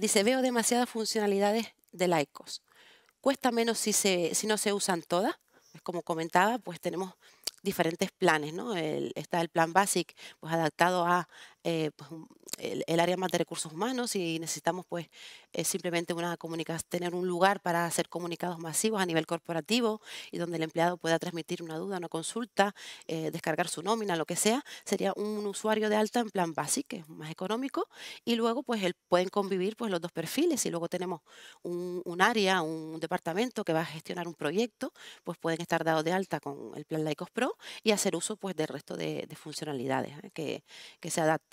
Dice, veo demasiadas funcionalidades de laicos Cuesta menos si, si no se usan todas. como comentaba, pues tenemos diferentes planes, ¿no? está el plan Basic, pues adaptado a eh, pues, el, área más de recursos humanos y necesitamos pues eh, simplemente una tener un lugar para hacer comunicados masivos a nivel corporativo y donde el empleado pueda transmitir una duda, una consulta, eh, descargar su nómina, lo que sea, sería un usuario de alta en plan básico, más económico, y luego pues pueden convivir pues los dos perfiles y luego tenemos un, área, un departamento que va a gestionar un proyecto, pues pueden estar dados de alta con el plan Laicos Pro y hacer uso pues del resto de, funcionalidades que, que se adaptan